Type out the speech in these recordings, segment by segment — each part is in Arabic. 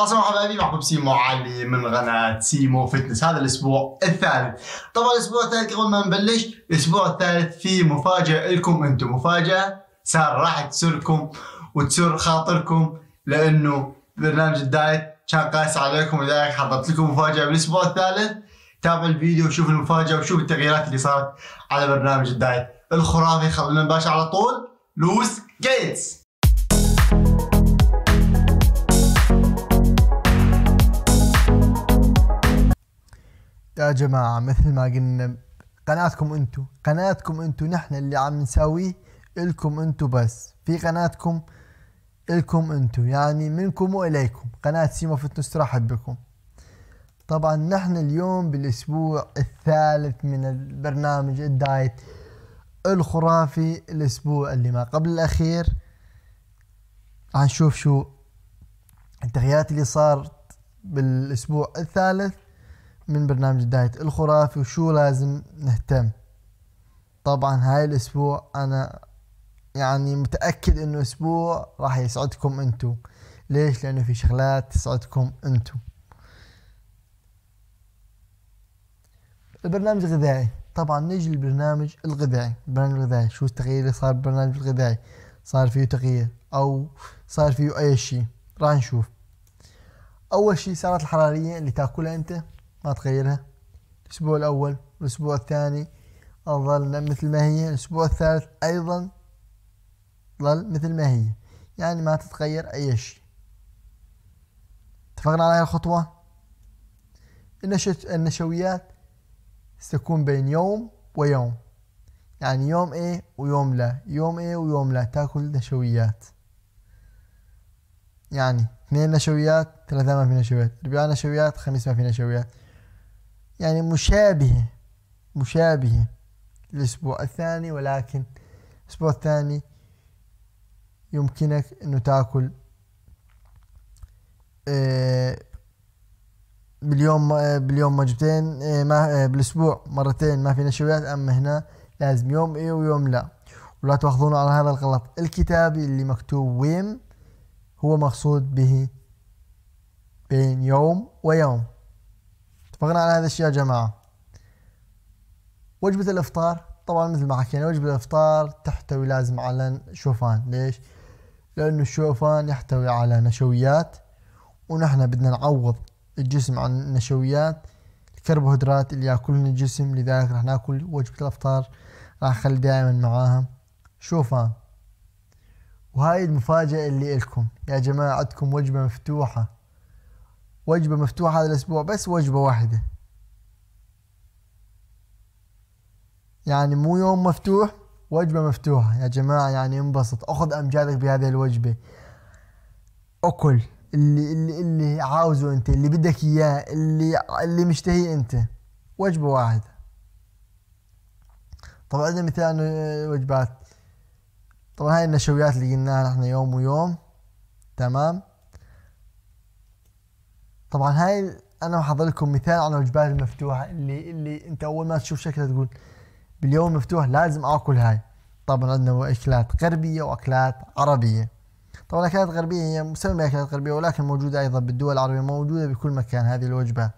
السلام حبايبي معكم سيمو علي من قناة سيمو فتنس هذا الأسبوع الثالث طبعا الأسبوع الثالث قبل ما نبلش الأسبوع الثالث في مفاجأة لكم أنتم مفاجأة صار راح تسركم وتسر خاطركم لأنه برنامج الدايت كان قاس عليكم لذلك حضرت لكم مفاجأة بالأسبوع الثالث تابع الفيديو وشوف المفاجأة وشوف التغييرات اللي صارت على برنامج الدايت الخرافي خلونا نباشر على طول لويس جيتس يا جماعة مثل ما قلنا قناتكم انتو قناتكم انتو نحن اللي عم نساويه الكم انتو بس في قناتكم الكم انتو يعني منكم واليكم قناة سيما فتنس ترحب بكم طبعا نحن اليوم بالاسبوع الثالث من البرنامج الدايت الخرافي الاسبوع اللي ما قبل الاخير هنشوف شو التغييرات اللي صارت بالاسبوع الثالث من برنامج دايت الخرافي وشو لازم نهتم طبعا هاي الاسبوع انا يعني متأكد انه اسبوع راح يسعدكم انتو ليش لانه في شغلات تسعدكم انتو البرنامج الغذائي طبعا نيجي للبرنامج الغذائي البرنامج الغذائي شو التغيير اللي صار بالبرنامج الغذائي صار فيه تغيير او صار فيه اي شيء راح نشوف اول شيء السعرات الحراريه اللي تاكلها انت ما تغيرها الأسبوع الأول والأسبوع الثاني ظل مثل ما هي الأسبوع الثالث أيضا ظل مثل ما هي يعني ما تتغير أي شيء اتفقنا على هاي الخطوة النشويات ستكون بين يوم ويوم يعني يوم ايه ويوم لا يوم ايه ويوم لا تاكل نشويات يعني اثنين نشويات ثلاثة ما في نشويات أربعة نشويات خميس ما في نشويات يعني مشابهة مشابهة للأسبوع الثاني ولكن الأسبوع الثاني يمكنك أنه تأكل آه، باليوم باليوم وجبتين آه، ما آه، بالأسبوع مرتين ما في نشويات أما هنا لازم يوم إيه ويوم لا ولا تأخذون على هذا الغلط الكتاب اللي مكتوب وين هو مقصود به بين يوم ويوم فغنى عن هذا الشيء يا جماعة وجبة الإفطار طبعا مثل ما حكينا وجبة الإفطار تحتوي لازم على شوفان ليش؟ لأنه الشوفان يحتوي على نشويات ونحن بدنا نعوض الجسم عن النشويات الكربوهيدرات اللي ياكلهم الجسم لذلك راح ناكل وجبة الافطار راح اخلي دائما معاها شوفان وهاي المفاجأة اللي إلكم يا جماعة عندكم وجبة مفتوحة وجبة مفتوحة هذا الأسبوع بس وجبة واحدة يعني مو يوم مفتوح وجبة مفتوحة يا جماعة يعني انبسط أخذ أمجادك بهذه الوجبة أكل اللي اللي اللي عاوزه أنت اللي بدك إياه اللي اللي مشتهيه أنت وجبة واحدة طبعا عندنا مثال آه، وجبات طبعا هاي النشويات اللي قلناها نحن يوم ويوم تمام طبعا هاي انا بحضر لكم مثال على الوجبات المفتوحه اللي اللي انت اول ما تشوف شكلها تقول باليوم المفتوح لازم اكل هاي طبعا عندنا اكلات غربيه واكلات عربيه طبعا الاكلات الغربيه هي مسمى اكلات غربيه ولكن موجوده ايضا بالدول العربيه موجوده بكل مكان هذه الوجبات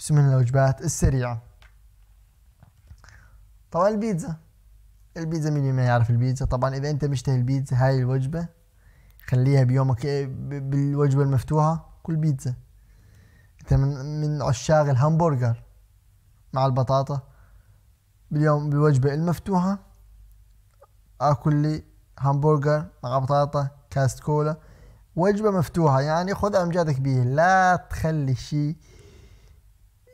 اسمها الوجبات السريعه طبعا البيتزا البيتزا مين ما يعرف البيتزا طبعا اذا انت مشتهي البيتزا هاي الوجبه خليها بيومك بالوجبه المفتوحه كل بيتزا انت من من عشاق الهامبرجر مع البطاطا باليوم بالوجبة المفتوحة اكل لي همبرجر مع بطاطا كاست كولا وجبة مفتوحة يعني خذ امجادك بيه لا تخلي شي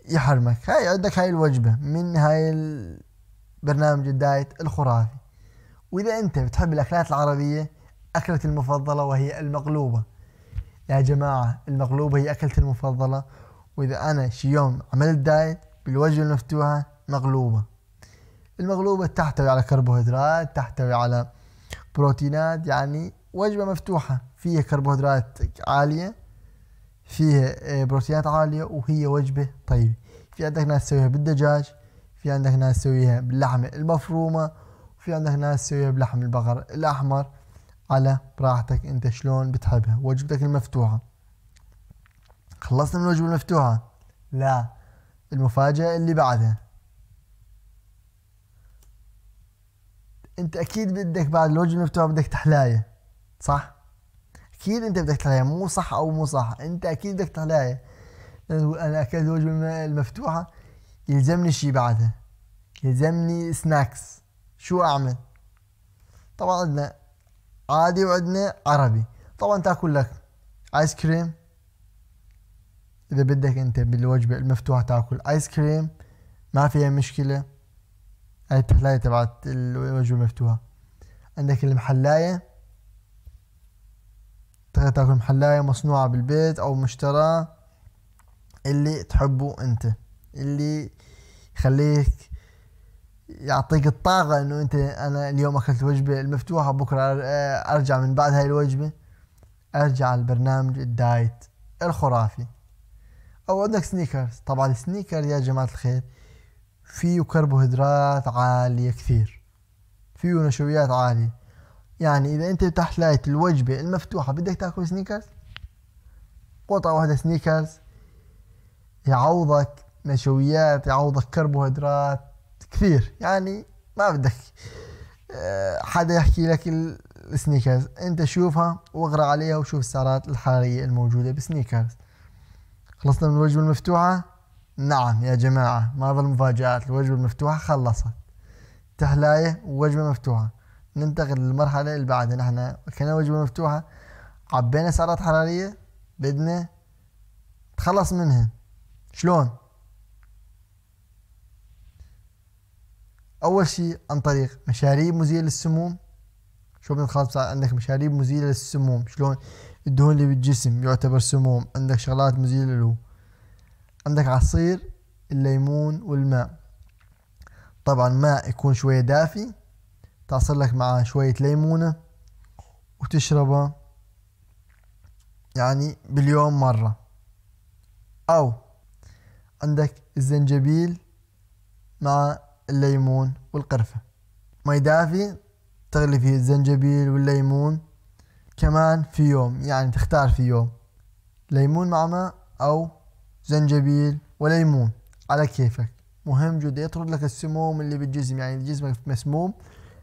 يحرمك هاي عندك هاي الوجبة من هاي البرنامج الدايت الخرافي وإذا أنت بتحب الأكلات العربية أكلتي المفضلة وهي المقلوبة يا جماعة المقلوبة هي أكلتي المفضلة وإذا أنا شي يوم عملت دايت بالوجبة المفتوحة مقلوبة المقلوبة تحتوي على كربوهيدرات تحتوي على بروتينات يعني وجبة مفتوحة فيها كربوهيدرات عالية فيها آه، بروتينات عالية وهي وجبة طيبة في عندك ناس تسويها بالدجاج في عندك ناس تسويها باللحمة المفرومة في عندك ناس تسويها بلحم البقر الأحمر على براحتك انت شلون بتحبها وجبتك المفتوحة خلصنا من الوجبة المفتوحة لا المفاجأة اللي بعدها انت اكيد بدك بعد الوجبة المفتوحة بدك تحلاية صح اكيد انت بدك تحلاية مو صح او مو صح انت اكيد بدك تحلاية انا اكلت الوجبة المفتوحة يلزمني شي بعدها يلزمني سناكس شو اعمل طبعا عندنا عادي وعندنا عربي طبعا تاكل لك ايس كريم اذا بدك انت بالوجبه المفتوحه تاكل ايس كريم ما فيها مشكله هاي التحلايه تبعت الوجبه المفتوحه عندك المحلايه تقدر تاكل محلايه مصنوعه بالبيت او مشترى اللي تحبه انت اللي يخليك يعطيك الطاقه انه انت انا اليوم اكلت وجبه المفتوحه بكره آه، ارجع من بعد هاي الوجبه ارجع على البرنامج الدايت الخرافي او عندك سنيكرز طبعا السنيكر يا جماعه الخير فيه كربوهيدرات عاليه كثير فيه نشويات عاليه يعني اذا انت تحت لايت الوجبه المفتوحه بدك تاكل سنيكرز قطعه واحده سنيكرز يعوضك نشويات يعوضك كربوهيدرات كثير يعني ما بدك آه، حدا يحكي لك السنيكرز انت شوفها واغرى عليها وشوف السعرات الحرارية الموجودة بسنيكرز خلصنا من الوجبة المفتوحة نعم يا جماعة ما ظل مفاجآت الوجبة المفتوحة خلصت تحلاية ووجبة مفتوحة ننتقل للمرحلة اللي بعدها نحن كنا وجبة مفتوحة عبينا سعرات حرارية بدنا تخلص منها شلون أول شيء عن طريق مشاريب مزيلة للسموم شلون بنخلص عندك مشاريب مزيلة للسموم شلون الدهون اللي بالجسم يعتبر سموم عندك شغلات مزيلة له عندك عصير الليمون والماء طبعا ماء يكون شوية دافي تعصر لك معاه شوية ليمونة وتشربه يعني باليوم مرة أو عندك الزنجبيل مع الليمون والقرفة ماي دافي تغلي فيه الزنجبيل والليمون كمان في يوم يعني تختار في يوم ليمون مع ماء أو زنجبيل وليمون على كيفك مهم جدا يطرد لك السموم اللي بالجسم يعني جسمك مسموم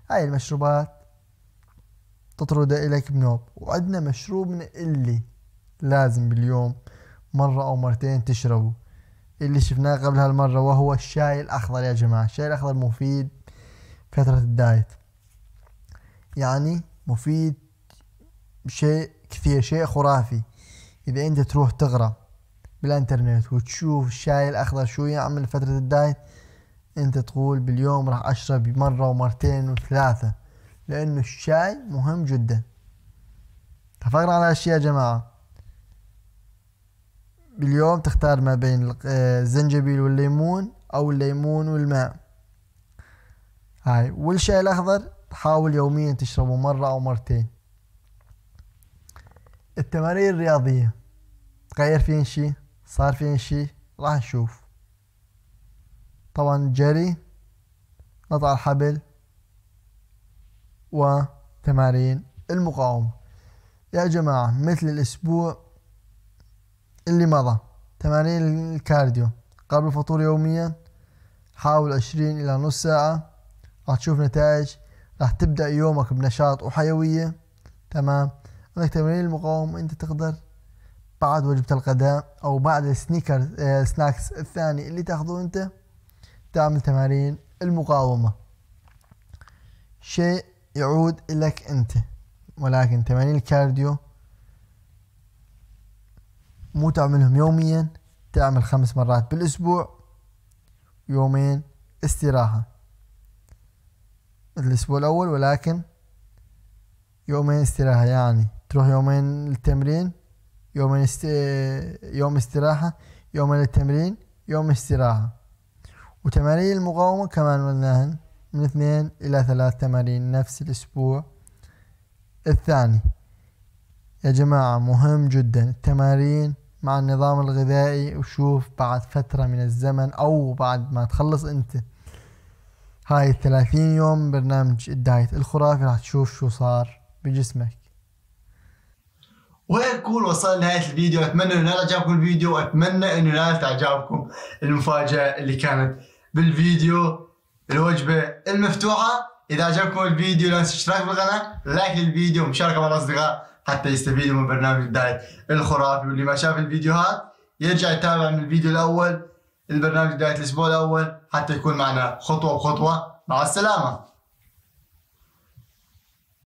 هاي المشروبات تطردها إليك بنوب وعندنا من اللي لازم باليوم مرة أو مرتين تشربه اللي شفناه قبل هالمرة وهو الشاي الأخضر يا جماعة الشاي الأخضر مفيد فترة الدايت يعني مفيد شيء كثير شيء خرافي إذا أنت تروح تقرأ بالإنترنت وتشوف الشاي الأخضر شو يعمل فترة الدايت أنت تقول باليوم راح أشرب مرة ومرتين وثلاثة لأنه الشاي مهم جدا اتفقنا على هالشي يا جماعة باليوم تختار ما بين آه، الزنجبيل والليمون او الليمون والماء هاي والشاي الاخضر حاول يوميا تشربه مرة او مرتين التمارين الرياضية تغير فين شي صار فين شي راح نشوف طبعا جري نطع الحبل وتمارين المقاومة يا جماعة مثل الأسبوع اللي مضى تمارين الكارديو قبل الفطور يوميا حاول عشرين إلى نص ساعة راح تشوف نتائج راح تبدأ يومك بنشاط وحيوية تمام عندك تمارين المقاومة أنت تقدر بعد وجبة الغداء أو بعد السنيكر آه، سناكس الثاني اللي تاخذه أنت تعمل تمارين المقاومة شيء يعود لك أنت ولكن تمارين الكارديو مو تعملهم يوميا تعمل خمس مرات بالأسبوع يومين استراحة الأسبوع الأول ولكن يومين استراحة يعني تروح يومين للتمرين يومين است... يوم استراحة يومين للتمرين يوم استراحة وتمارين المقاومة كمان قلناهن من اثنين إلى ثلاث تمارين نفس الأسبوع الثاني يا جماعة مهم جدا التمارين مع النظام الغذائي وشوف بعد فترة من الزمن أو بعد ما تخلص أنت هاي الثلاثين يوم برنامج الدايت الخرافي راح تشوف شو صار بجسمك وهيك وهيكون وصلنا لنهاية الفيديو أتمنى أنه نال إعجابكم الفيديو وأتمنى أنه نالت إعجابكم المفاجأة اللي كانت بالفيديو الوجبة المفتوحة إذا عجبكم الفيديو لا تنسوا الاشتراك بالقناة لايك للفيديو ومشاركة مع الأصدقاء حتى يستفيدوا من برنامج الدايت الخرافي واللي ما شاف الفيديوهات يرجع يتابع من الفيديو الاول البرنامج دايت الاسبوع الاول حتى يكون معنا خطوه بخطوه مع السلامه